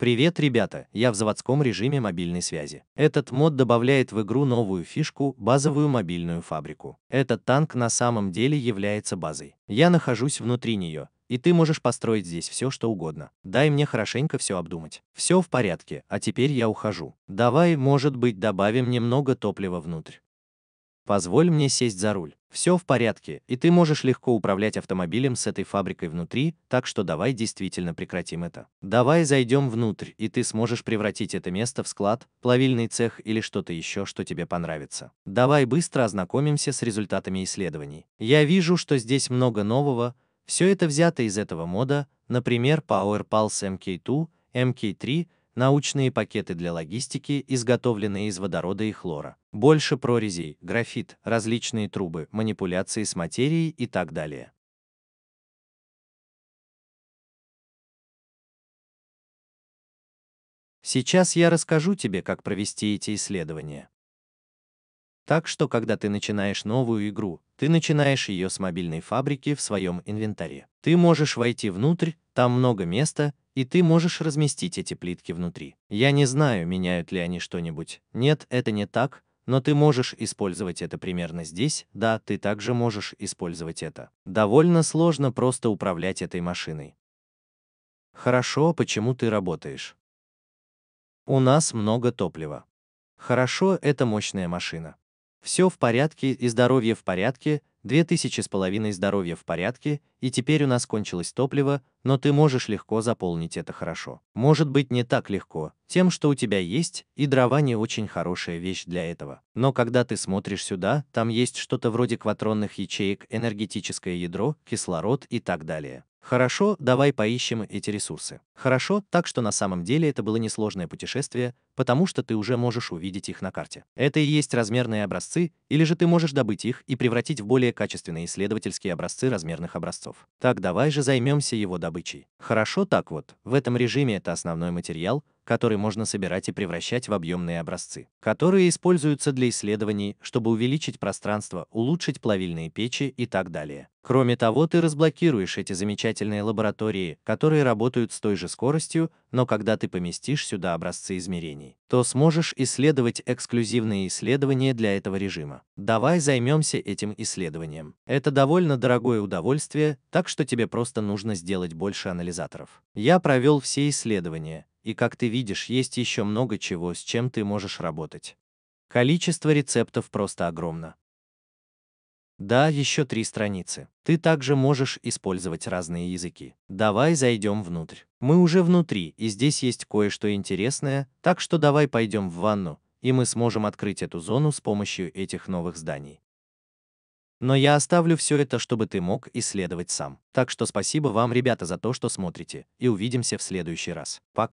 Привет, ребята, я в заводском режиме мобильной связи. Этот мод добавляет в игру новую фишку – базовую мобильную фабрику. Этот танк на самом деле является базой. Я нахожусь внутри нее, и ты можешь построить здесь все, что угодно. Дай мне хорошенько все обдумать. Все в порядке, а теперь я ухожу. Давай, может быть, добавим немного топлива внутрь. Позволь мне сесть за руль. Все в порядке, и ты можешь легко управлять автомобилем с этой фабрикой внутри, так что давай действительно прекратим это. Давай зайдем внутрь, и ты сможешь превратить это место в склад, плавильный цех или что-то еще, что тебе понравится. Давай быстро ознакомимся с результатами исследований. Я вижу, что здесь много нового, все это взято из этого мода, например, Power Pulse MK2, MK3, научные пакеты для логистики, изготовленные из водорода и хлора, больше прорезей, графит, различные трубы, манипуляции с материей и так далее. Сейчас я расскажу тебе, как провести эти исследования. Так что, когда ты начинаешь новую игру, ты начинаешь ее с мобильной фабрики в своем инвентаре. Ты можешь войти внутрь, там много места, и ты можешь разместить эти плитки внутри. Я не знаю, меняют ли они что-нибудь. Нет, это не так, но ты можешь использовать это примерно здесь, да, ты также можешь использовать это. Довольно сложно просто управлять этой машиной. Хорошо, почему ты работаешь? У нас много топлива. Хорошо, это мощная машина. Все в порядке и здоровье в порядке, две тысячи с половиной здоровья в порядке, и теперь у нас кончилось топливо, но ты можешь легко заполнить это хорошо. Может быть не так легко, тем, что у тебя есть, и дрова не очень хорошая вещь для этого. Но когда ты смотришь сюда, там есть что-то вроде квадронных ячеек, энергетическое ядро, кислород и так далее. Хорошо, давай поищем эти ресурсы. Хорошо, так что на самом деле это было несложное путешествие, потому что ты уже можешь увидеть их на карте. Это и есть размерные образцы, или же ты можешь добыть их и превратить в более качественные исследовательские образцы размерных образцов. Так давай же займемся его добычей. Хорошо так вот, в этом режиме это основной материал, который можно собирать и превращать в объемные образцы, которые используются для исследований, чтобы увеличить пространство, улучшить плавильные печи и так далее. Кроме того, ты разблокируешь эти замечательные лаборатории, которые работают с той же скоростью, но когда ты поместишь сюда образцы измерений, то сможешь исследовать эксклюзивные исследования для этого режима. Давай займемся этим исследованием. Это довольно дорогое удовольствие, так что тебе просто нужно сделать больше анализаторов. Я провел все исследования, и как ты видишь, есть еще много чего, с чем ты можешь работать. Количество рецептов просто огромно. Да, еще три страницы. Ты также можешь использовать разные языки. Давай зайдем внутрь. Мы уже внутри, и здесь есть кое-что интересное, так что давай пойдем в ванну, и мы сможем открыть эту зону с помощью этих новых зданий. Но я оставлю все это, чтобы ты мог исследовать сам. Так что спасибо вам, ребята, за то, что смотрите, и увидимся в следующий раз. Пока.